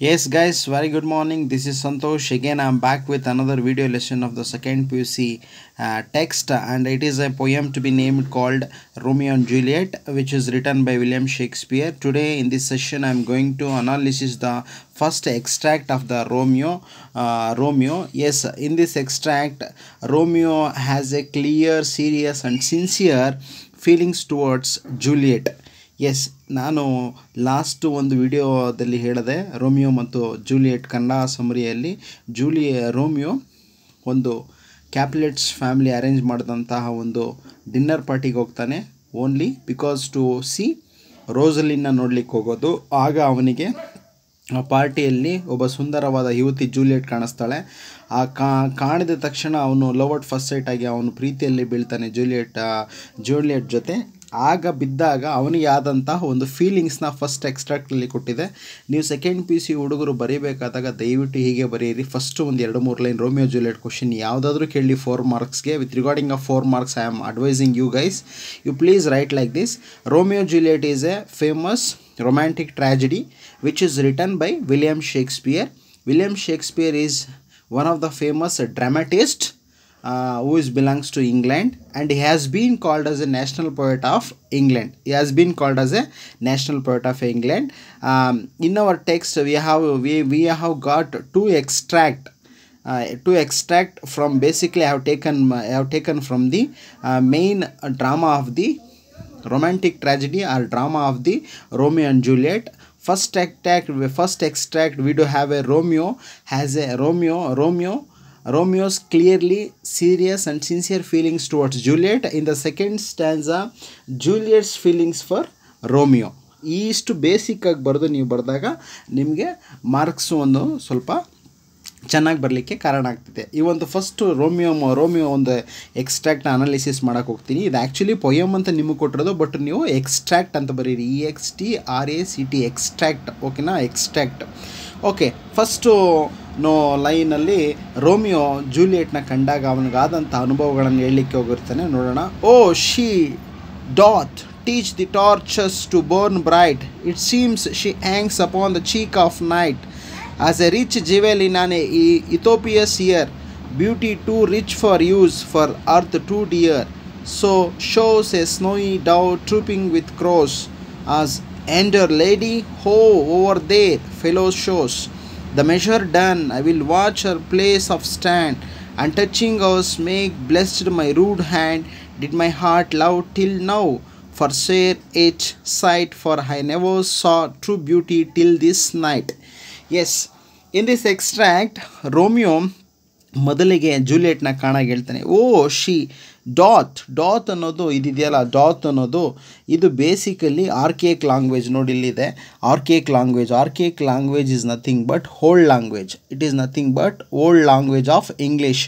Yes guys, very good morning. This is Santosh. Again, I'm back with another video lesson of the second PUC uh, text and it is a poem to be named called Romeo and Juliet which is written by William Shakespeare. Today in this session, I'm going to analyze the first extract of the Romeo. Uh, Romeo. Yes, in this extract, Romeo has a clear, serious and sincere feelings towards Juliet yes ನಾನು last ಒಂದು ವಿಡಿಯೋದಲ್ಲಿ ಹೇಳಿದೆ Romeo ಮತ್ತು Juliet Kannada ಸಮರಿಯಲ್ಲಿ ಜೂಲಿಯ Romeo ಒಂದು Capulets family arrange ಮಾಡಿದಂತಹ ಒಂದು ಡಿನ್ನರ್ ಪಾರ್ಟಿಗೆ ಹೋಗ್ತಾನೆ only because to see Rosaline ನೋಡ್ಲಿಕ್ಕೆ ಹೋಗೋದು ಆಗ ಅವನಿಗೆ ಆ ಪಾರ್ಟಿಯಲ್ಲಿ ಒಬ್ಬ ಸುಂದರವಾದ ಯುವತಿ ಜೂಲಿಯೆಟ್ ಕಾಣಿಸ್ತಾಳೆ ಆ ಕಾಣಿದ ತಕ್ಷಣ ಅವನು ಲವ್ ಅಟ್ ಫಸ್ಟ್ ಸೈಟ್ ಆಗಿ ಅವನು ಪ್ರೀತಿಯಲ್ಲಿ ಬೀಳ್ತಾನೆ ಜೂಲಿಯೆಟ್ ಜೂಲಿಯೆಟ್ ಜೊತೆ ಆಗ ಬಿದ್ದಾಗ ಅವನಿಗೆ ಆದಂತಹ ಒಂದು ಫೀಲಿಂಗ್ಸ್ನ ಫಸ್ಟ್ ಎಕ್ಸ್ಟ್ರಾಕ್ಟಲ್ಲಿ ಕೊಟ್ಟಿದೆ ನೀವು ಸೆಕೆಂಡ್ ಪಿ ಸಿ ಹುಡುಗರು ಬರೀಬೇಕಾದಾಗ ದಯವಿಟ್ಟು ಹೀಗೆ ಬರೆಯಿರಿ ಫಸ್ಟು ಒಂದು ಎರಡು ಮೂರು ಲೈನ್ ರೋಮಿಯೋ ಜೂಲಿಯಟ್ ಕ್ವಶನ್ ಯಾವುದಾದ್ರೂ ಕೇಳಿ ಫೋರ್ ಮಾರ್ಕ್ಸ್ಗೆ with regarding a four marks I am advising you guys you please write like this Romeo Juliet is a famous romantic tragedy which is written by William Shakespeare William Shakespeare is one of the famous dramatist uh, who belongs to England and he has been called as a national poet of England. He has been called as a national poet of England. Um, in our text, we have we, we have got two extract. Uh, to extract from basically I have taken I have taken from the uh, main drama of the romantic tragedy or drama of the Romeo and Juliet first extract first extract we do have a Romeo has a Romeo Romeo clearly serious serious and feelings feelings towards Juliet. In the second Juliet's feelings feelings Romeo Romeo ಇಷ್ಟು ಬೇಸಿಕ್ಕಾಗಿ ಬರೆದು ನೀವು ಬರೆದಾಗ ನಿಮಗೆ marks ಒಂದು ಸ್ವಲ್ಪ ಚೆನ್ನಾಗಿ ಬರಲಿಕ್ಕೆ ಕಾರಣ ಆಗ್ತಿದೆ ಈ ಒಂದು ಫಸ್ಟು ರೋಮಿಯೋ ರೋಮಿಯೋ ಒಂದು ಎಕ್ಸ್ಟ್ರಾಕ್ಟ್ನ ಅನಾಲಿಸಿಸ್ ಮಾಡೋಕ್ಕೆ ಹೋಗ್ತೀನಿ ಇದು ಆ್ಯಕ್ಚುಲಿ ಪೊಯಮ್ ಅಂತ ನಿಮಗೆ ಕೊಟ್ಟಿರೋದು ಬಟ್ ನೀವು ಎಕ್ಸ್ಟ್ರಾಕ್ಟ್ ಅಂತ ಬರೀರಿ E X T R A C T extract ಓಕೆನಾ ಎಕ್ಸ್ಟ್ರಾಕ್ಟ್ ಓಕೆ ಫಸ್ಟು ನೋ ಲೈನಲ್ಲಿ ರೋಮಿಯೋ ಜೂಲಿಯೆಟ್ನ ಕಂಡಾಗ ಅವನಿಗಾದಂಥ ಅನುಭವಗಳನ್ನು ಹೇಳಲಿಕ್ಕೆ ಹೋಗಿರ್ತಾನೆ ನೋಡೋಣ O she doth teach the torches to burn bright it seems she hangs upon the cheek of night as a rich jewel ನಾನೇ ಈ Ethiope's ear beauty too rich for use for earth too dear so shows a snowy dove trooping with crows as ಎಂಡರ್ lady ಹೋ over there fellow shows the measure done, I will watch her place of stand, and touching us make blessed my rude hand, did my heart love till now, for forswear it sight, for I never saw true beauty till this night. Yes, in this extract, Romeo ಮೊದಲಿಗೆ ಜೂಲಿಯೆಟ್ನ ಕಾಣಾಗಿ ಹೇಳ್ತಾನೆ ಓ she ಡಾತ್ ಡಾತ್ ಅನ್ನೋದು ಇದಿದೆಯಲ್ಲ ಡಾತ್ ಅನ್ನೋದು ಇದು basically ಆರ್ಕೇಕ್ language ನೋಡಿ ಇಲ್ಲಿದೆ archaic language archaic language is nothing but old language it is nothing but old language of English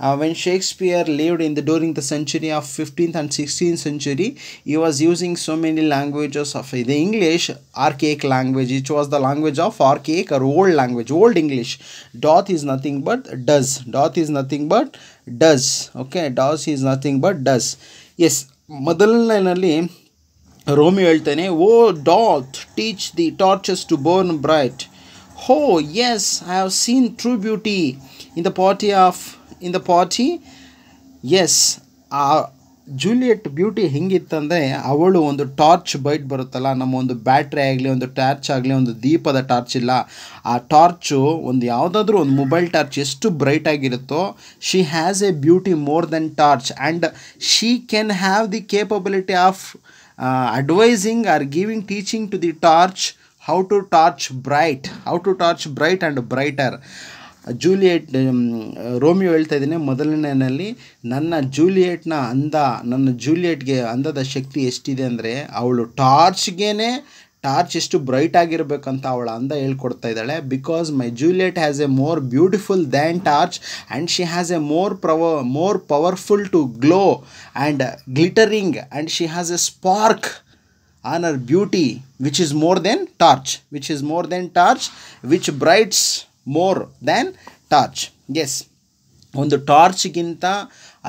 uh, when shakespeare lived in the during the century of 15th and 16th century he was using so many languages of the english archaic language which was the language of archaic or old language old english doth is nothing but does doth is nothing but does okay does is nothing but does yes ಮೊದಲನೇನಲ್ಲಿ Romeo ಹೇಳ್ತಾನೆ O doth teach the torches to burn bright. Oh yes, I have seen true beauty in the party of. In the ಪಾಚಿ yes ಆ Juliet beauty ಹೆಂಗಿತ್ತಂದರೆ ಅವಳು ಒಂದು torch byte ಬರುತ್ತಲ್ಲ ನಮ್ಮ ಒಂದು ಬ್ಯಾಟ್ರಿ ಆಗಲಿ ಒಂದು ಟಾರ್ಚ್ ಆಗಲಿ ಒಂದು ದೀಪದ ಟಾರ್ಚ್ ಇಲ್ಲ ಆ ಟಾರ್ಚು ಒಂದು ಯಾವುದಾದ್ರೂ ಒಂದು ಮೊಬೈಲ್ ಟಾರ್ಚ್ ಎಷ್ಟು ಬ್ರೈಟ್ ಆಗಿರುತ್ತೋ she has a beauty more than torch and she can have the capability of advising or giving teaching to the torch how to torch bright how to torch bright and brighter Juliet Romeo ಹೇಳ್ತಾ ಇದ್ದೀನಿ ಮೊದಲನೇನಲ್ಲಿ ನನ್ನ ಜೂಲಿಯೇಟ್ನ ಅಂದ ನನ್ನ ಜೂಲಿಯೇಟ್ಗೆ ಅಂದದ ಶಕ್ತಿ ಎಷ್ಟಿದೆ ಅಂದರೆ ಅವಳು ಟಾರ್ಚ್ಗೇನೆ torch ಎಷ್ಟು ಬ್ರೈಟ್ ಆಗಿರಬೇಕಂತ ಅವಳ ಅಂದ ಹೇಳ್ಕೊಡ್ತಾ ಇದ್ದಾಳೆ because my Juliet has a more beautiful than torch and she has a more ಪ್ರವ more powerful to glow and glittering and she has a spark on her beauty which is more than torch which is more than torch which brights more than torch yes ಒಂದು ಟಾರ್ಚ್ಗಿಂತ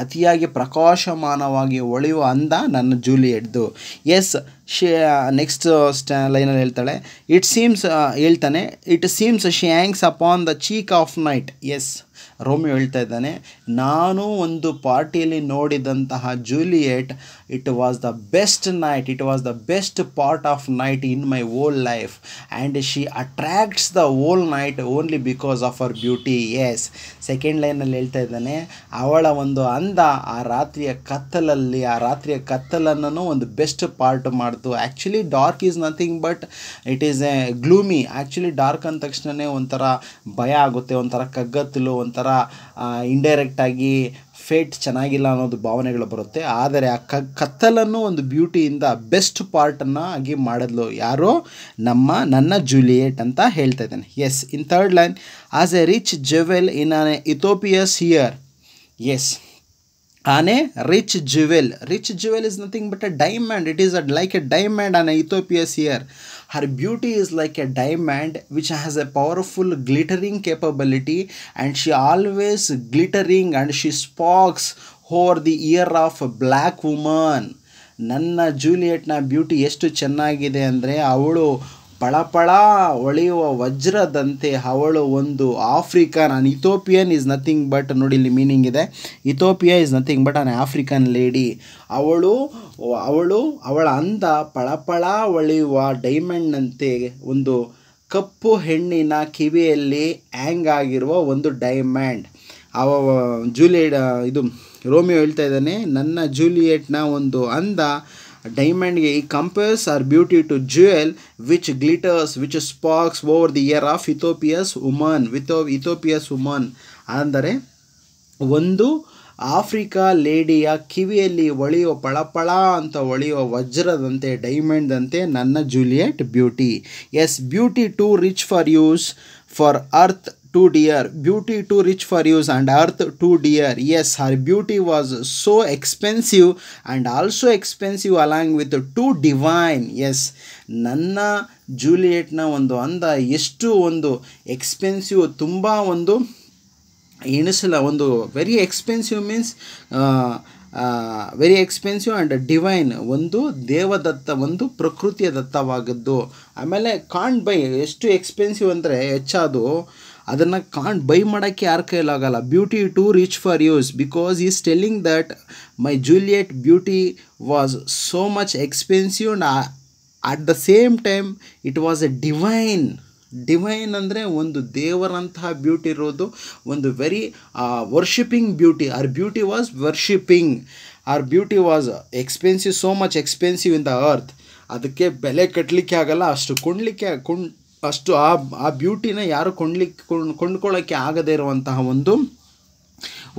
ಅತಿಯಾಗಿ ಪ್ರಕಾಶಮಾನವಾಗಿ ಒಳೆಯುವ ಅಂದ ನನ್ನ ಜೂಲಿಯೆಟ್ದು S ಶೇ next ಸ್ಟ ಲೈನಲ್ಲಿ ಹೇಳ್ತಾಳೆ it seems ಹೇಳ್ತಾನೆ it seems she hangs upon the cheek of night yes Romeo ಹೇಳ್ತಾ ಇದ್ದಾನೆ ನಾನು ಒಂದು ಪಾರ್ಟಿಯಲ್ಲಿ ನೋಡಿದಂತಹ Juliet it was the best night it was the best part of night in my all life and she attracts the all night only because of her beauty yes second ಲೈನಲ್ಲಿ ಹೇಳ್ತಾ ಇದ್ದಾನೆ ಅವಳ ಒಂದು ಅಂದ ಆ ರಾತ್ರಿಯ ಕತ್ತಲಲ್ಲಿ ಆ ರಾತ್ರಿಯ ಕತ್ತಲನ್ನು ಒಂದು ಬೆಸ್ಟ್ ಪಾರ್ಟ್ ಮಾಡ್ತು actually dark is nothing but it is a gloomy actually dark ಅಂದ ತಕ್ಷಣವೇ ಒಂಥರ ಭಯ ಆಗುತ್ತೆ ಒಂಥರ ಕಗ್ಗತ್ತಲು ಒಂಥರ ಇಂಡೈರೆಕ್ಟಾಗಿ ಫೇಟ್ ಚೆನ್ನಾಗಿಲ್ಲ ಅನ್ನೋದು ಭಾವನೆಗಳು ಬರುತ್ತೆ ಆದರೆ ಆ ಕತ್ತಲನ್ನು ಒಂದು ಬ್ಯೂಟಿಯಿಂದ ಬೆಸ್ಟ್ ಪಾರ್ಟನ್ನು ಆಗಿ ಮಾಡಿದ್ಲು ಯಾರೋ ನಮ್ಮ ನನ್ನ ಜೂಲಿಯೇಟ್ ಅಂತ ಹೇಳ್ತಾ ಇದ್ದಾನೆ yes in third line as a rich jewel in an a Ethiope's ear yes ಆನೆ rich jewel rich jewel is nothing but a diamond it is a like a diamond on a Ethiope's ear her beauty is like a diamond which has a powerful glittering capability and she always glittering and she sparks o'er the ear of black woman ನನ್ನ ಜೂಲಿಯೆಟ್ನ beauty ಎಷ್ಟು ಚೆನ್ನಾಗಿದೆ ಅಂದರೆ ಅವಳು ಪಳಪಳ ಹೊಳೆಯುವ ವಜ್ರದಂತೆ ಅವಳು ಒಂದು African an Ethiopian is nothing but ನೋಡಿ ಇಲ್ಲಿ ಮೀನಿಂಗ್ ಇದೆ Ethiopia is nothing but an African lady ಅವಳು ಅವಳು ಅವಳ ಅಂದ ಪಳಪಳ ಹೊಳೆಯುವ ಡೈಮಂಡ್ನಂತೆ ಒಂದು ಕಪ್ಪು ಹೆಣ್ಣಿನ ಕಿವಿಯಲ್ಲಿ ಹ್ಯಾಂಗ್ ಆಗಿರುವ ಒಂದು ಡೈಮಂಡ್ ಅವ ಜೂಲಿಯೆಟ್ ಇದು ರೋಮಿಯೋ ಹೇಳ್ತಾ ಇದ್ದಾನೆ ನನ್ನ ಜೂಲಿಯೇಟ್ನ ಒಂದು ಅಂದ ಡೈಮಂಡ್ಗೆ ಈ compares her beauty to jewel which glitters which sparks over the ear of Ethiope's woman with Ethiope's woman ಅಂದರೆ ಒಂದು ಆಫ್ರಿಕಾ ಲೇಡಿಯ ಕಿವಿಯಲ್ಲಿ ಒಳಿಯೋ ಪಳಪಳ ಅಂತ ಒಳಿಯೋ ವಜ್ರದಂತೆ ಡೈಮಂಡ್ದಂತೆ ನನ್ನ Juliet beauty yes beauty too rich for use for earth too dear beauty too rich for use and earth too dear yes her beauty was so expensive and also expensive along with to divine yes ನನ್ನ ಜೂಲಿಯೆಟ್ನ ಒಂದು ಅಂದ ಎಷ್ಟು ಒಂದು expensive ತುಂಬ ಒಂದು ಎಣಿಸಲ ಒಂದು very expensive means very expensive and divine ಒಂದು ದೇವದತ್ತ ಒಂದು ಪ್ರಕೃತಿಯ ದತ್ತವಾಗದ್ದು ಆಮೇಲೆ ಕಾಂಡ್ ಬೈ ಎಷ್ಟು ಎಕ್ಸ್ಪೆನ್ಸಿವ್ ಅಂದರೆ ಹೆಚ್ಚಾದು ಅದನ್ನು ಕಾಣ್ ಬೈ ಮಾಡೋಕ್ಕೆ ಯಾರ ಕೈಲಾಗಲ್ಲ beauty too rich for use because is telling that my Juliet beauty was so much expensive and at the same time it was a divine divine ಅಂದರೆ ಒಂದು ದೇವರಂತಹ ಬ್ಯೂಟಿ ಇರೋದು ಒಂದು very worshipping beauty her beauty was worshipping her beauty was expensive so much expensive in the earth ಅದಕ್ಕೆ ಬೆಲೆ ಕಟ್ಟಲಿಕ್ಕೆ ಆಗಲ್ಲ ಅಷ್ಟು ಕುಣ್ಲಿಕ್ಕೆ ಕುಣ್ ಅಷ್ಟು ಆ ಆ ಬ್ಯೂಟಿನ ಯಾರು ಕೊಂಡ್ಲಿಕ್ಕೆ ಕೊಂಡ್ಕೊಳ್ಳೋಕ್ಕೆ ಆಗದೇ ಇರುವಂತಹ ಒಂದು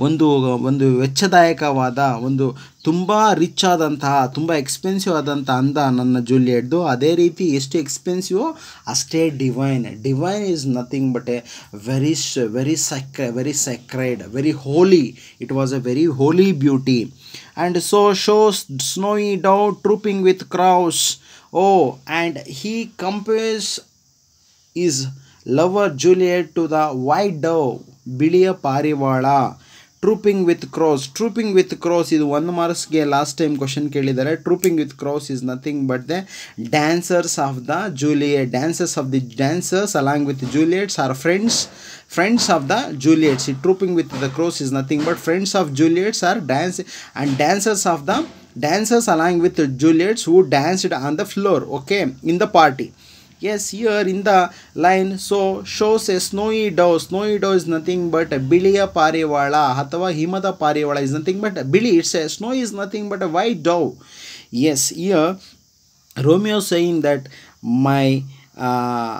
ಒಂದು ಒಂದು ವೆಚ್ಚದಾಯಕವಾದ ಒಂದು ತುಂಬ ರಿಚ್ ಆದಂತಹ ತುಂಬ ಎಕ್ಸ್ಪೆನ್ಸಿವ್ ಆದಂಥ ಅಂದ ನನ್ನ ಜೂಲಿಯಟ್ದು ಅದೇ ರೀತಿ ಎಷ್ಟು ಎಕ್ಸ್ಪೆನ್ಸಿವೋ ಅಷ್ಟೇ divine divine is nothing but a very very sec very sacred very holy it was a very holy beauty and so shows snowy dove trooping with crows oh and he compares his lover Juliet to the white dove ಬಿಳಿಯ ಪಾರಿವಾಳ trooping with crows trooping with crows ಇದು ಒಂದು ಮಾರ್ಕ್ಸ್ಗೆ last time question ಕೇಳಿದ್ದಾರೆ trooping with crows is nothing but the dancers of the Juliet dancers of the dancers along with Juliet's are friends friends of the Juliet's ಈ trooping with the crows is nothing but friends of Juliet's are dance and dancers of the dancers along with Juliet's who danced on the floor okay in the party yes here in the line so shows a snowy doe snowy doe is nothing but a biliya parivala ಅಥವಾ himada ಪಾರಿವಾಳ is nothing but a billy it's a snow is nothing but a white dove yes here romeo saying that my uh,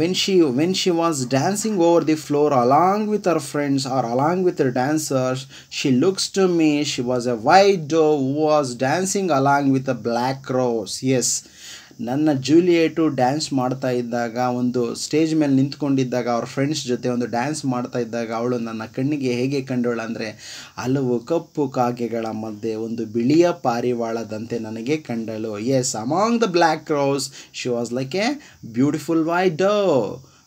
when she when she was dancing over the floor along with her friends or along with her dancers she looks to me she was a white dove who was dancing along with a black rose yes ನನ್ನ ಜೂಲಿಯೇಟು dance ಮಾಡ್ತಾ ಇದ್ದಾಗ ಒಂದು stage ಮೇಲೆ ನಿಂತ್ಕೊಂಡಿದ್ದಾಗ ಅವ್ರ friends ಜೊತೆ ಒಂದು dance ಮಾಡ್ತಾ ಇದ್ದಾಗ ಅವಳು ನನ್ನ ಕಣ್ಣಿಗೆ ಹೇಗೆ ಕಂಡಳು ಅಂದರೆ ಹಲವು ಕಪ್ಪು ಕಾಗೆಗಳ ಮಧ್ಯೆ ಒಂದು ಬಿಳಿಯ ಪಾರಿವಾಳದಂತೆ ನನಗೆ ಕಂಡಳು yes among the black crows she was like a beautiful white dove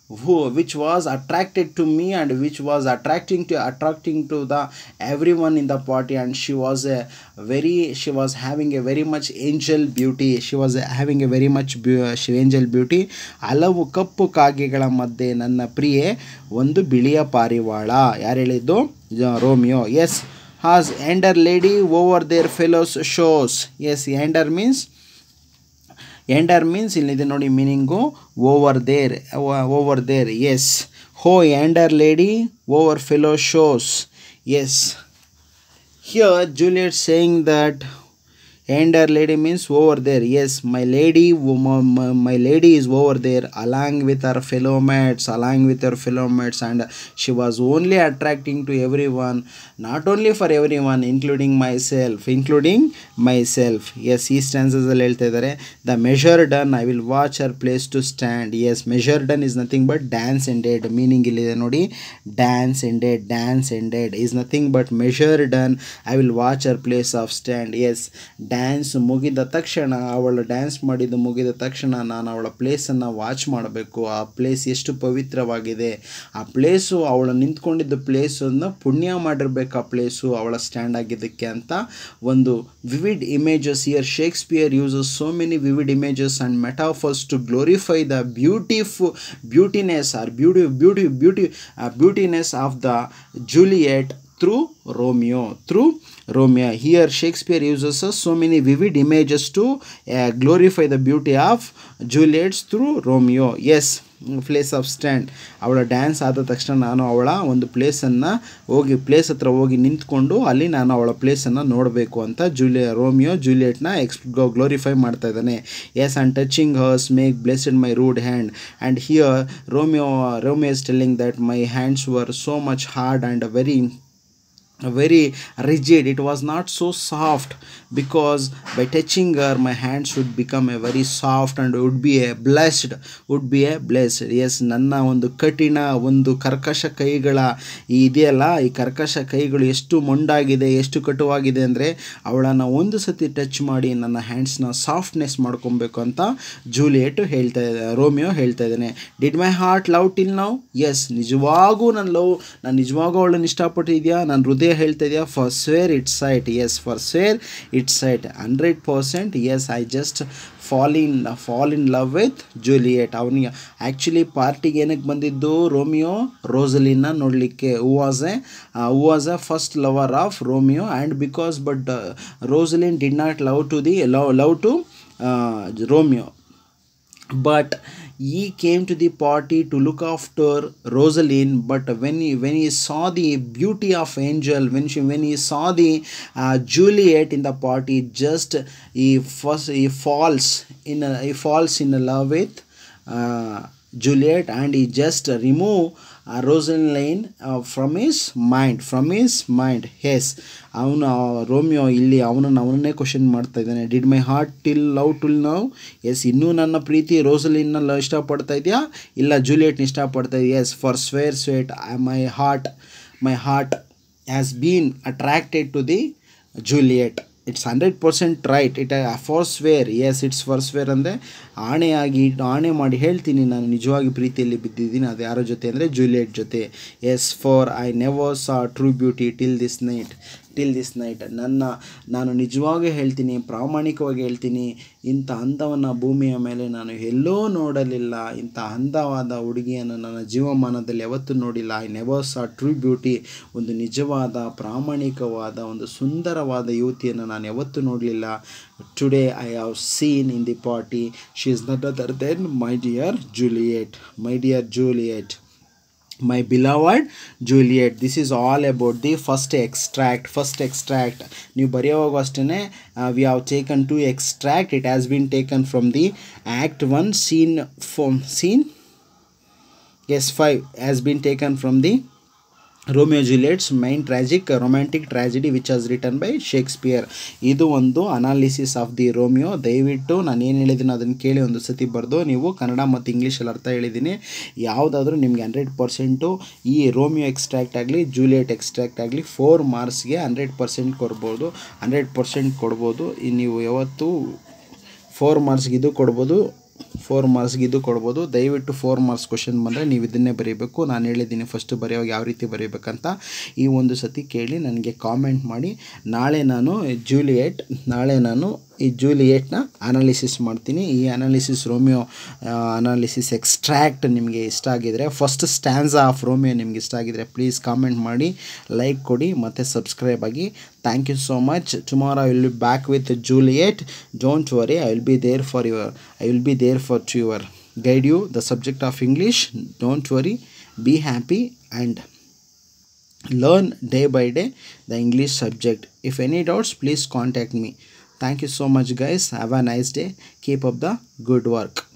who which was attracted to me and which was attracting to attracting to the everyone in the party and she was a very she was having a very much angel beauty she was having a very much she angel beauty ಹಲವು ಕಪ್ಪು ಕಾಗೆಗಳ ಮಧ್ಯೆ ನನ್ನ ಪ್ರಿಯೆ ಒಂದು ಬಿಳಿಯ ಪಾರಿವಾಳ ಯಾರು ಹೇಳಿದ್ದು Romeo yes as yonder lady over there fellows shows yes yonder means yonder means ಇಲ್ಲಿದೆ ನೋಡಿ meaning over there over there yes ಹೋ yonder lady over fellow shows yes here Juliet saying that yonder lady means over there yes my lady my lady is over there along with our fellow mates along with our fellow mates and she was only attracting to every one not only for every one including my self including my self yes ಈ stanzas ಹೇಳ್ತಾ ಇದ್ದಾರೆ the measure done I will watch her place to stand yes measure done is nothing but dance end meaning ಇಲ್ಲಿದೆ ನೋಡಿ dance end dance end is nothing but measure done I will watch her place of stand yes dance ಮುಗಿದ ತಕ್ಷಣ ಅವಳು dance ಮಾಡಿದ್ದು ಮುಗಿದ ತಕ್ಷಣ ನಾನು ಅವಳ ಪ್ಲೇಸನ್ನು ವಾಚ್ ಮಾಡಬೇಕು ಆ ಪ್ಲೇಸ್ ಎಷ್ಟು ಪವಿತ್ರವಾಗಿದೆ ಆ ಪ್ಲೇಸು ಅವಳು ನಿಂತ್ಕೊಂಡಿದ್ದ ಪ್ಲೇಸನ್ನು ಪುಣ್ಯ ಮಾಡಿರಬೇಕು ಆ ಪ್ಲೇಸು ಅವಳ ಸ್ಟ್ಯಾಂಡ್ ಆಗಿದ್ದಕ್ಕೆ ಅಂತ ಒಂದು vivid images here Shakespeare uses so many vivid images and metaphors to glorify the beautiful beautiness or beauty beauty beauty beautiness of the Juliet through Romeo Through Romeo here Shakespeare uses uh, so vivid images to glorify the beauty of beauty through Romeo through place of stand ಅವಳ dance ಆದ ತಕ್ಷಣ ನಾನು ಅವಳ ಒಂದು ಪ್ಲೇಸನ್ನು ಹೋಗಿ place ಹತ್ರ ಹೋಗಿ ನಿಂತ್ಕೊಂಡು ಅಲ್ಲಿ ನಾನು ಅವಳ ಪ್ಲೇಸನ್ನು ನೋಡಬೇಕು ಅಂತ ಜೂಲಿಯ ರೋಮಿಯೋ ಜೂಲಿಯೇಟ್ನ ಎಕ್ಸ್ ಗ್ಲೋರಿಫೈ ಮಾಡ್ತಾ ಇದ್ದಾನೆ yes and touching hers make blessed my rude hand and here Romeo Romeo is telling that my hands were so much hard and very very very rigid it was not so soft because by touching her my hand should become a very soft and would be a blessed would be a blessed yes ನನ್ನ ಒಂದು ಕಠಿಣ ಒಂದು ಕರ್ಕಶ ಕೈಗಳ ಇದೆಯಲ್ಲ ಈ ಕರ್ಕಶ ಕೈಗಳು ಎಷ್ಟು ಮೊಂಡಾಗಿದೆ ಎಷ್ಟು ಕಟುವಾಗಿದೆ ಅಂದರೆ ಅವಳನ್ನು ಒಂದು ಸತಿ ಟಚ್ ಮಾಡಿ ನನ್ನ ಹ್ಯಾಂಡ್ಸ್ನ ಸಾಫ್ಟ್ನೆಸ್ ಮಾಡ್ಕೊಬೇಕು ಅಂತ ಜೂಲಿಯೆಟ್ ಹೇಳ್ತಾ ಇದ್ದ ರೋಮಿಯೋ ಹೇಳ್ತಾ ಇದ್ದಾನೆ did my heart love till now yes ನಿಜವಾಗೂ ನನ್ನ ಲವ್ ನಾನು ನಿಜವಾಗೂ ಅವಳನ್ನು ಇಷ್ಟಪಟ್ಟಿದ್ಯಾ ನನ್ನ ಹೃದಯ ಅದೇ ಹೇಳ್ತಾ ಇದೆಯಾ forswear it sight yes forswear it sight hundred percent yes I just fall in fall in love with Juliet ಅವನಿಗೆ ಆ್ಯಕ್ಚುಲಿ ಪಾರ್ಟಿಗೆ ಏನಕ್ಕೆ ಬಂದಿದ್ದು ರೋಮಿಯೋ ರೋಸಲಿನ ನೋಡಲಿಕ್ಕೆ who was a who was a first lover of Romeo and because but Rosaline did not love to the love love to Romeo but he came to the party to look after Rosaline, but when he, when he saw the beauty of Angel, when she when he saw the uh, Juliet in the party, just he first he falls in a, he falls in love with uh, Juliet, and he just remove Rosaline from his mind from his mind yes ಅವನು Romeo ಇಲ್ಲಿ ಅವನನ್ನು ಅವನನ್ನೇ question ಮಾಡ್ತಾ ಇದ್ದಾನೆ did my heart till love till now yes ಇನ್ನೂ ನನ್ನ ಪ್ರೀತಿ ರೋಸಲಿನ್ನ ಇಷ್ಟಪಡ್ತಾ ಇದೆಯಾ ಇಲ್ಲ ಜೂಲಿಯೆಟ್ನ ಇಷ್ಟಪಡ್ತಾ ಇದೆಯಾ ಎಸ್ ಫಾರ್ ಸ್ವೇರ್ ಸ್ವೇಟ್ my heart my heart has been attracted to the Juliet it's hundred percent right it forswear yes it's forswear ಅಂದರೆ ಆಣೆಯಾಗಿ ಆಣೆ ಮಾಡಿ ಹೇಳ್ತೀನಿ ನಾನು ನಿಜವಾಗಿ ಪ್ರೀತಿಯಲ್ಲಿ ಬಿದ್ದಿದ್ದೀನಿ ಅದು ಯಾರ ಜೊತೆ ಅಂದರೆ ಜೂಲಿಯಟ್ ಜೊತೆ yes for I never saw true beauty till this night till this night ನನ್ನ ನಾನು ನಿಜವಾಗೂ ಹೇಳ್ತೀನಿ ಪ್ರಾಮಾಣಿಕವಾಗಿ ಹೇಳ್ತೀನಿ ಇಂಥ ಅಂದವನ್ನು ಭೂಮಿಯ ಮೇಲೆ ನಾನು ಎಲ್ಲೋ ನೋಡಲಿಲ್ಲ ಇಂಥ ಅಂದವಾದ ಹುಡುಗಿಯನ್ನು ನನ್ನ ಜೀವಮಾನದಲ್ಲಿ ಯಾವತ್ತೂ ನೋಡಿಲ್ಲ I never saw true beauty ಒಂದು ನಿಜವಾದ ಪ್ರಾಮಾಣಿಕವಾದ ಒಂದು ಸುಂದರವಾದ ಯುವತಿಯನ್ನು ನಾನು ಯಾವತ್ತೂ ನೋಡಲಿಲ್ಲ today i have seen in the party she is not other than my dear juliet my dear juliet my beloved juliet this is all about the first extract first extract new bariya hogostane uh, we have taken to extract it has been taken from the act 1 scene from scene yes 5 has been taken from the Romeo Juliet's main tragic romantic tragedy which was written by Shakespeare ಇದು ಒಂದು analysis of the Romeo ದಯವಿಟ್ಟು ನಾನು ಏನು ಹೇಳಿದ್ದೀನಿ ಅದನ್ನು ಕೇಳಿ ಒಂದು ಸತಿ ಬರೆದು ನೀವು ಕನ್ನಡ ಮತ್ತು ಇಂಗ್ಲೀಷಲ್ಲಿ ಅರ್ಥ ಹೇಳಿದ್ದೀನಿ ಯಾವುದಾದ್ರೂ ನಿಮಗೆ ಹಂಡ್ರೆಡ್ ಪರ್ಸೆಂಟು ಈ ರೋಮಿಯೋ ಎಕ್ಸ್ಟ್ರಾಕ್ಟ್ ಆಗಲಿ ಜೂಲಿಯೇಟ್ ಎಕ್ಸ್ಟ್ರಾಕ್ಟ್ ಆಗಲಿ ಫೋರ್ ಮಾರ್ಕ್ಸ್ಗೆ ಹಂಡ್ರೆಡ್ ಪರ್ಸೆಂಟ್ ಕೊಡ್ಬೋದು ಹಂಡ್ರೆಡ್ ಪರ್ಸೆಂಟ್ ಕೊಡ್ಬೋದು ನೀವು ಯಾವತ್ತೂ ಫೋರ್ ಮಾರ್ಕ್ಸ್ಗೆ ಇದು ಕೊಡ್ಬೋದು ಫೋರ್ ಇದು ಕೊಡ್ಬೋದು ದಯವಿಟ್ಟು ಫೋರ್ ಮಾರ್ಕ್ಸ್ ಕ್ವಶನ್ ಬಂದರೆ ನೀವು ಇದನ್ನೇ ಬರೀಬೇಕು ನಾನು ಹೇಳಿದ್ದೀನಿ ಫಸ್ಟ್ ಬರೆಯೋವಾಗ ಯಾವ ರೀತಿ ಬರೀಬೇಕಂತ ಈ ಒಂದು ಸತಿ ಕೇಳಿ ನನಗೆ ಕಾಮೆಂಟ್ ಮಾಡಿ ನಾಳೆ ನಾನು ಜೂಲಿಯೆಟ್ ನಾಳೆ ನಾನು ಈ ಜೂಲಿಯೇಟ್ನ ಅನಾಲಿಸಿಸ್ ಮಾಡ್ತೀನಿ ಈ ಅನಾಲಿಸಿಸ್ ರೋಮಿಯೋ ಅನಾಲಿಸಿಸ್ ಎಕ್ಸ್ಟ್ರಾಕ್ಟ್ ನಿಮಗೆ ಇಷ್ಟ ಆಗಿದರೆ ಫಸ್ಟ್ ಸ್ಟ್ಯಾನ್ಸ್ ಆಫ್ ರೋಮಿಯೋ ನಿಮ್ಗೆ ಇಷ್ಟ ಆಗಿದರೆ ಪ್ಲೀಸ್ ಕಾಮೆಂಟ್ ಮಾಡಿ ಲೈಕ್ ಕೊಡಿ ಮತ್ತು ಸಬ್ಸ್ಕ್ರೈಬ್ ಆಗಿ thank you so much tomorrow I will be back with Juliet don't worry I will be there for your I will be there for to your guide you the subject of English don't worry be happy and learn day by day the English subject if any doubts, please contact me. Thank you so much guys. Have a nice day. Keep up the good work.